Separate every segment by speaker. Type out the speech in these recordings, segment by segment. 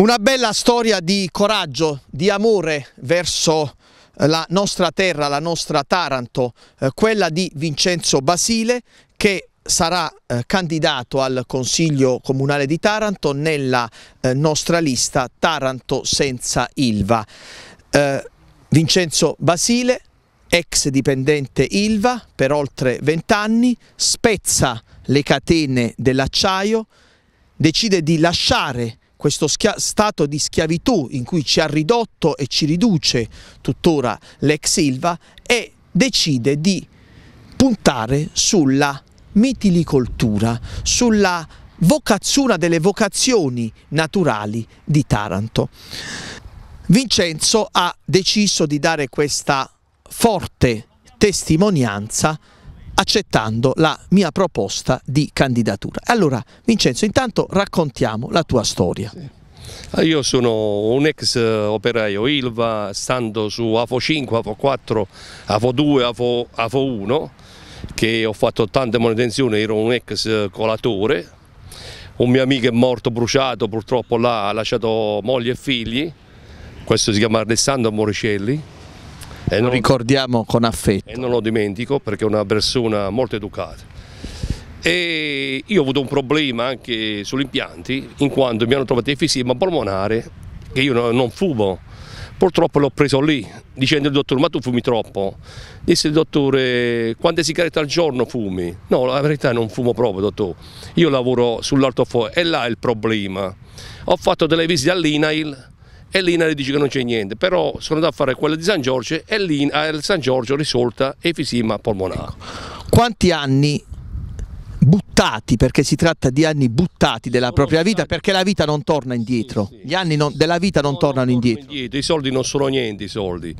Speaker 1: Una bella storia di coraggio, di amore verso eh, la nostra terra, la nostra Taranto, eh, quella di Vincenzo Basile che sarà eh, candidato al Consiglio Comunale di Taranto nella nostra lista Taranto senza Ilva. Vincenzo Basile, ex dipendente Ilva per oltre vent'anni, spezza le catene dell'acciaio, decide di lasciare questo stato di schiavitù in cui ci ha ridotto e ci riduce tuttora l'ex Silva e decide di puntare sulla mitilicoltura, sulla vocazione delle vocazioni naturali di Taranto. Vincenzo ha deciso di dare questa forte testimonianza accettando la mia proposta di candidatura. Allora Vincenzo intanto raccontiamo la tua storia. Sì.
Speaker 2: Ah, io sono un ex eh, operaio Ilva, stando su AFO 5, AFO 4, AFO 2, AFO, AFO 1, che ho fatto tante manutenzioni, ero un ex eh, colatore, un mio amico è morto bruciato, purtroppo là ha lasciato moglie e figli, questo si chiama Alessandro Moricelli, e non, ricordiamo con affetto. E non lo dimentico perché è una persona molto educata. E io ho avuto un problema anche sugli impianti, in quanto mi hanno trovato efisema polmonare, che io non fumo. Purtroppo l'ho preso lì, dicendo al dottore, ma tu fumi troppo. Disse il dottore, quante sigarette al giorno fumi? No, la verità non fumo proprio, dottore. Io lavoro sull'altofoglio, e là è il problema. Ho fatto delle visite all'INAIL, e l'INAR dice che non c'è niente, però sono andato a fare quella di San Giorgio e l'INAR eh, San Giorgio risolta efisima polmonare.
Speaker 1: Ecco. Quanti anni buttati, perché si tratta di anni buttati della sono propria vita, perché la vita non torna indietro, sì, sì. gli anni non, della vita non, no, tornano non indietro. indietro. I
Speaker 2: soldi non sono niente, i soldi.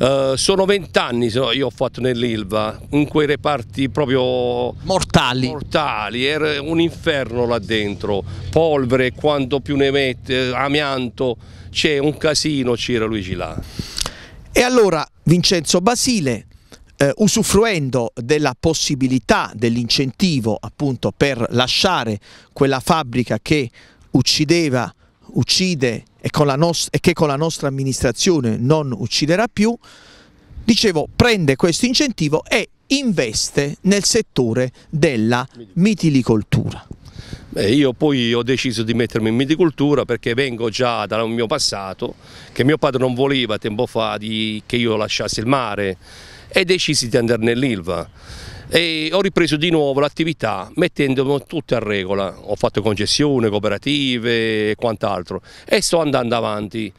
Speaker 2: Uh, sono vent'anni io ho fatto nell'Ilva, in quei reparti proprio mortali. mortali, era un inferno là dentro, polvere quanto più ne mette, eh, amianto c'è un casino c'era
Speaker 1: Luigi là. E allora Vincenzo Basile, eh, usufruendo della possibilità dell'incentivo appunto per lasciare quella fabbrica che uccideva, uccide e, e che con la nostra amministrazione non ucciderà più, dicevo prende questo incentivo e investe nel settore della mitilicoltura. Beh, io
Speaker 2: poi ho deciso di mettermi in miticoltura perché vengo già dal mio passato, che mio padre non voleva tempo fa di, che io lasciassi il mare e decisi di andare nell'Ilva. E ho ripreso di nuovo l'attività mettendomi tutto a regola, ho fatto concessioni, cooperative e quant'altro e sto andando avanti.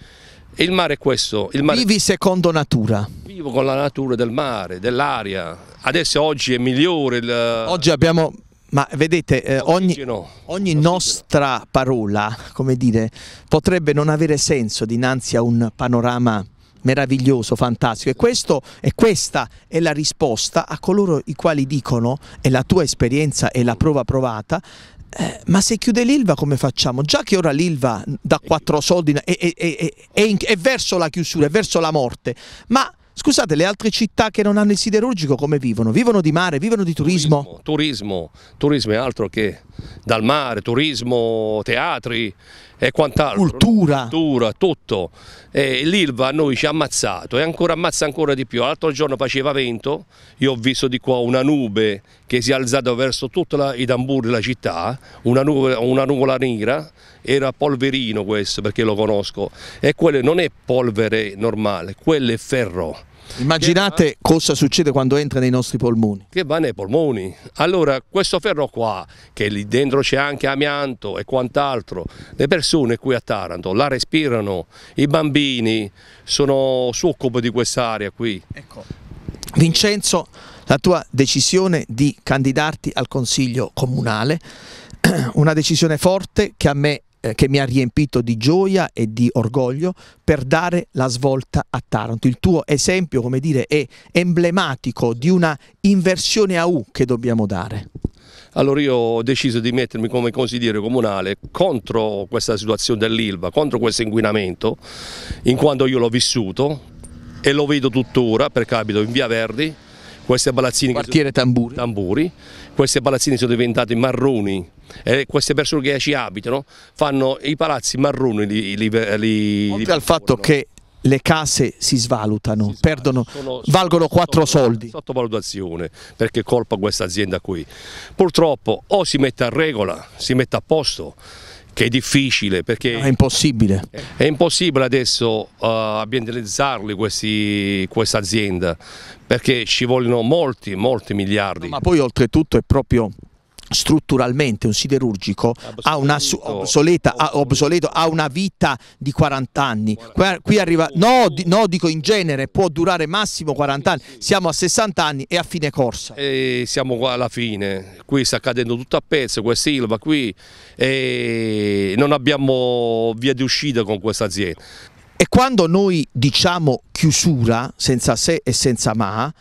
Speaker 2: il mare è questo. Mare... Vivi
Speaker 1: secondo natura.
Speaker 2: Vivo con la natura del mare, dell'aria. Adesso oggi è migliore. Il... Oggi
Speaker 1: abbiamo ma vedete, eh, ogni, ogni nostra parola, come dire, potrebbe non avere senso dinanzi a un panorama meraviglioso, fantastico. E, questo, e, questa è la risposta a coloro i quali dicono, e la tua esperienza è la prova provata, eh, ma se chiude l'Ilva come facciamo? Già che ora l'Ilva da quattro soldi è, è, è, è verso la chiusura, è verso la morte, ma Scusate, le altre città che non hanno il siderurgico come vivono? Vivono di mare, vivono di turismo?
Speaker 2: Turismo, turismo, turismo è altro che dal mare, turismo, teatri e quant'altro. Cultura. Cultura, tutto. L'Ilva a noi ci ha ammazzato e ancora ammazza ancora di più. L'altro giorno faceva vento, io ho visto di qua una nube che si è alzata verso tutta la, i tamburi della città, una nuvola, una nuvola nera, era polverino questo perché lo conosco, e quello non è polvere normale, quello è ferro
Speaker 1: Immaginate va... cosa succede quando entra nei nostri polmoni.
Speaker 2: Che va nei polmoni. Allora, questo ferro qua, che lì dentro c'è anche amianto e quant'altro, le persone qui a Taranto la respirano, i bambini
Speaker 1: sono, si di quest'area qui. Ecco. Vincenzo, la tua decisione di candidarti al Consiglio Comunale, una decisione forte che a me eh, che mi ha riempito di gioia e di orgoglio per dare la svolta a Taranto. Il tuo esempio, come dire, è emblematico di una inversione a U che dobbiamo dare.
Speaker 2: Allora io ho deciso di mettermi come consigliere comunale contro questa situazione dell'Ilva, contro questo inquinamento, in quanto io l'ho vissuto e lo vedo tuttora perché abito in Via Verdi, queste palazzine... Quartiere tamburi. tamburi. Queste palazzine sono diventati marroni e queste persone che ci abitano fanno i palazzi marroni. Li, li, li, Oltre al fatto che
Speaker 1: le case si svalutano, si perdono, sono, valgono quattro soldi.
Speaker 2: Sottovalutazione, perché colpa questa azienda qui. Purtroppo o si mette a regola, si mette a posto che è difficile perché no, è impossibile è impossibile adesso uh, ambientalizzarli questa azienda perché ci vogliono molti molti
Speaker 1: miliardi no, ma poi oltretutto è proprio strutturalmente un siderurgico ha una, obsoleta, ha, obsoleto, ha una vita di 40 anni. Qua, qui arriva, no, di, no, dico in genere, può durare massimo 40 anni. Siamo a 60 anni e a fine corsa.
Speaker 2: E siamo alla fine, qui sta cadendo tutto a pezzo, questa Silva qui, e non abbiamo via di uscita con questa azienda.
Speaker 1: E quando noi diciamo chiusura, senza se e senza ma,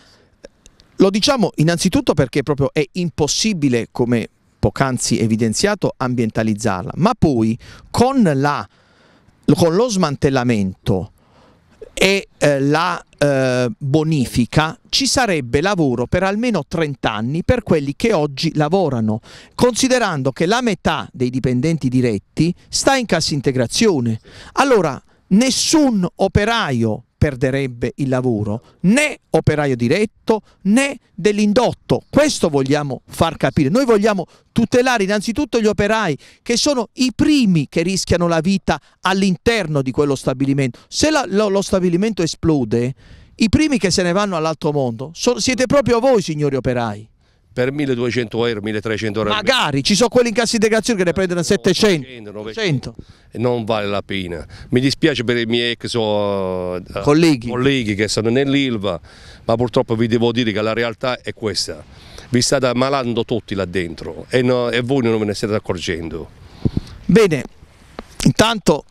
Speaker 1: lo diciamo innanzitutto perché proprio è impossibile, come poc'anzi evidenziato, ambientalizzarla, ma poi con, la, con lo smantellamento e eh, la eh, bonifica ci sarebbe lavoro per almeno 30 anni per quelli che oggi lavorano, considerando che la metà dei dipendenti diretti sta in cassa integrazione. Allora, nessun operaio perderebbe il lavoro né operaio diretto né dell'indotto. Questo vogliamo far capire. Noi vogliamo tutelare innanzitutto gli operai che sono i primi che rischiano la vita all'interno di quello stabilimento. Se la, lo, lo stabilimento esplode, i primi che se ne vanno all'alto mondo so, siete proprio voi, signori operai
Speaker 2: per 1200 euro, 1300 euro.
Speaker 1: Magari ci sono quelli in cassa integrazione che ne prendono 700,
Speaker 2: 900, 900. Non vale la pena. Mi dispiace per i miei ex eh, colleghi. colleghi che sono nell'ILVA, ma purtroppo vi devo dire che la realtà è questa. Vi state ammalando tutti là dentro e, no, e voi non ve ne state accorgendo.
Speaker 1: Bene, intanto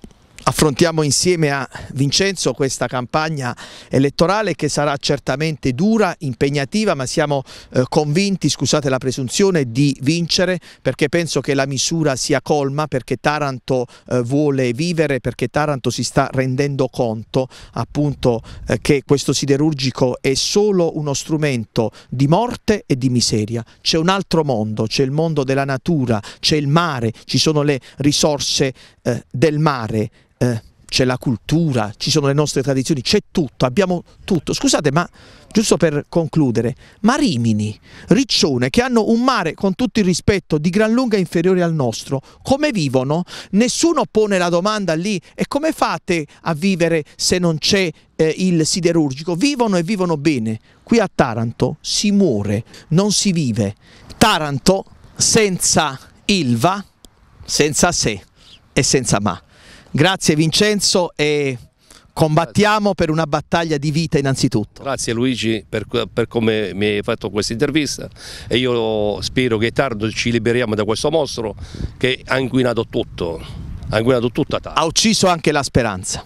Speaker 1: affrontiamo insieme a Vincenzo questa campagna elettorale che sarà certamente dura, impegnativa, ma siamo eh, convinti, scusate la presunzione, di vincere perché penso che la misura sia colma, perché Taranto eh, vuole vivere, perché Taranto si sta rendendo conto appunto eh, che questo siderurgico è solo uno strumento di morte e di miseria. C'è un altro mondo, c'è il mondo della natura, c'è il mare, ci sono le risorse eh, del mare, eh, c'è la cultura, ci sono le nostre tradizioni, c'è tutto, abbiamo tutto. Scusate, ma giusto per concludere, ma Rimini, Riccione, che hanno un mare con tutto il rispetto di gran lunga inferiore al nostro, come vivono? Nessuno pone la domanda lì e come fate a vivere se non c'è eh, il siderurgico? Vivono e vivono bene. Qui a Taranto si muore, non si vive. Taranto senza Ilva, senza sé e senza ma. Grazie Vincenzo e combattiamo per una battaglia di vita innanzitutto.
Speaker 2: Grazie Luigi per, per, come mi hai fatto questa intervista e io spero che tardi ci liberiamo da questo mostro che ha inquinato tutto, ha inquinato tutta Taranto. Ha ucciso anche la speranza.